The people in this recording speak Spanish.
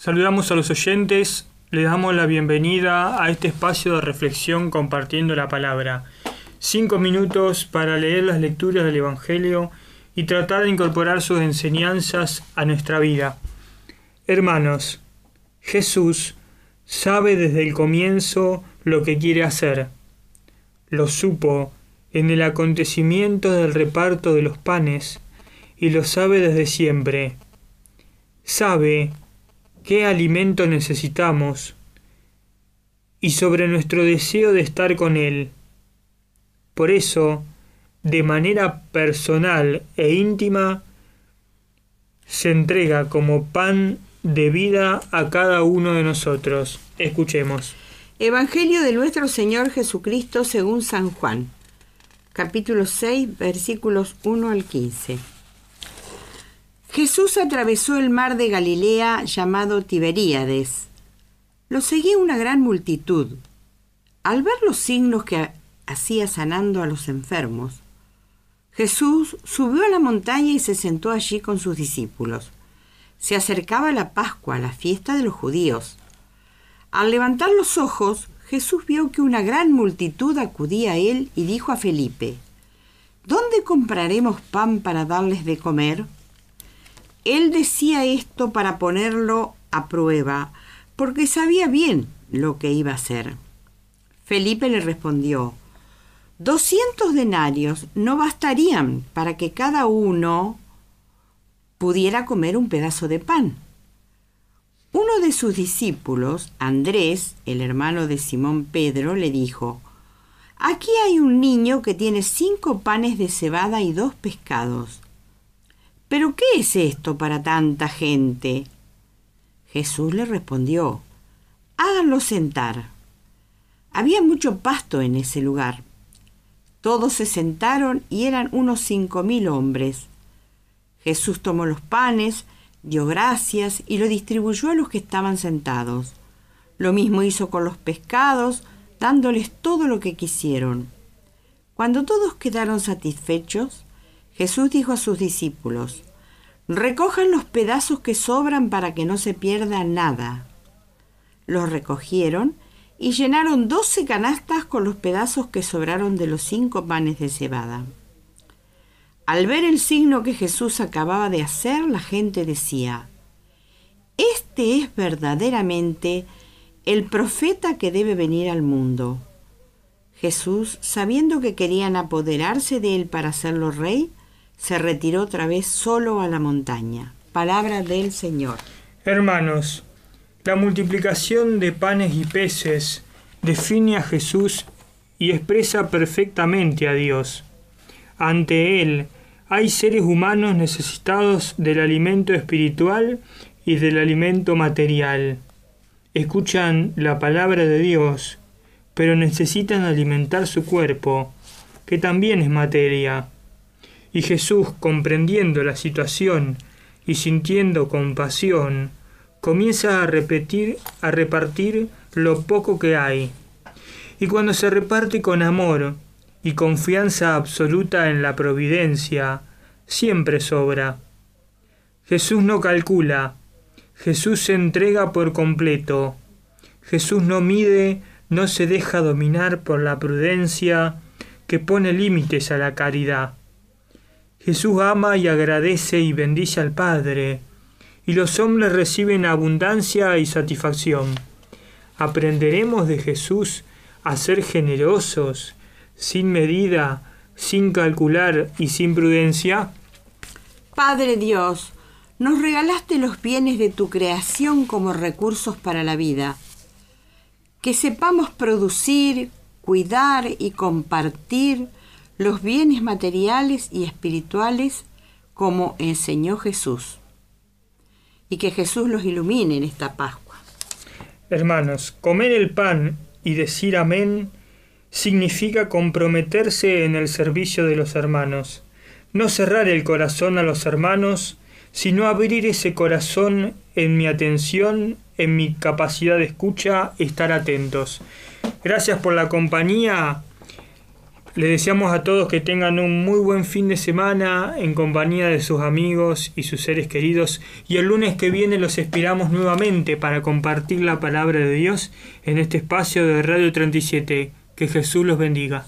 Saludamos a los oyentes, le damos la bienvenida a este espacio de reflexión compartiendo la palabra. Cinco minutos para leer las lecturas del Evangelio y tratar de incorporar sus enseñanzas a nuestra vida. Hermanos, Jesús sabe desde el comienzo lo que quiere hacer. Lo supo en el acontecimiento del reparto de los panes y lo sabe desde siempre. Sabe qué alimento necesitamos y sobre nuestro deseo de estar con Él. Por eso, de manera personal e íntima, se entrega como pan de vida a cada uno de nosotros. Escuchemos. Evangelio de nuestro Señor Jesucristo según San Juan, capítulo 6, versículos 1 al 15. Jesús atravesó el mar de Galilea llamado Tiberíades. Lo seguía una gran multitud. Al ver los signos que hacía sanando a los enfermos, Jesús subió a la montaña y se sentó allí con sus discípulos. Se acercaba la Pascua, la fiesta de los judíos. Al levantar los ojos, Jesús vio que una gran multitud acudía a él y dijo a Felipe, ¿Dónde compraremos pan para darles de comer? Él decía esto para ponerlo a prueba, porque sabía bien lo que iba a hacer. Felipe le respondió, 200 denarios no bastarían para que cada uno pudiera comer un pedazo de pan. Uno de sus discípulos, Andrés, el hermano de Simón Pedro, le dijo, Aquí hay un niño que tiene cinco panes de cebada y dos pescados. ¿Pero qué es esto para tanta gente? Jesús le respondió, Háganlo sentar. Había mucho pasto en ese lugar. Todos se sentaron y eran unos cinco mil hombres. Jesús tomó los panes, dio gracias y lo distribuyó a los que estaban sentados. Lo mismo hizo con los pescados, dándoles todo lo que quisieron. Cuando todos quedaron satisfechos, Jesús dijo a sus discípulos, Recojan los pedazos que sobran para que no se pierda nada. Los recogieron y llenaron doce canastas con los pedazos que sobraron de los cinco panes de cebada. Al ver el signo que Jesús acababa de hacer, la gente decía, Este es verdaderamente el profeta que debe venir al mundo. Jesús, sabiendo que querían apoderarse de él para hacerlo rey, se retiró otra vez solo a la montaña. Palabra del Señor. Hermanos, la multiplicación de panes y peces define a Jesús y expresa perfectamente a Dios. Ante Él hay seres humanos necesitados del alimento espiritual y del alimento material. Escuchan la palabra de Dios, pero necesitan alimentar su cuerpo, que también es materia. Y Jesús, comprendiendo la situación y sintiendo compasión, comienza a repetir, a repartir lo poco que hay. Y cuando se reparte con amor y confianza absoluta en la providencia, siempre sobra. Jesús no calcula, Jesús se entrega por completo. Jesús no mide, no se deja dominar por la prudencia que pone límites a la caridad. Jesús ama y agradece y bendice al Padre, y los hombres reciben abundancia y satisfacción. Aprenderemos de Jesús a ser generosos, sin medida, sin calcular y sin prudencia. Padre Dios, nos regalaste los bienes de tu creación como recursos para la vida. Que sepamos producir, cuidar y compartir los bienes materiales y espirituales como enseñó Jesús. Y que Jesús los ilumine en esta Pascua. Hermanos, comer el pan y decir amén significa comprometerse en el servicio de los hermanos, no cerrar el corazón a los hermanos, sino abrir ese corazón en mi atención, en mi capacidad de escucha, estar atentos. Gracias por la compañía le deseamos a todos que tengan un muy buen fin de semana en compañía de sus amigos y sus seres queridos y el lunes que viene los esperamos nuevamente para compartir la palabra de Dios en este espacio de Radio 37. Que Jesús los bendiga.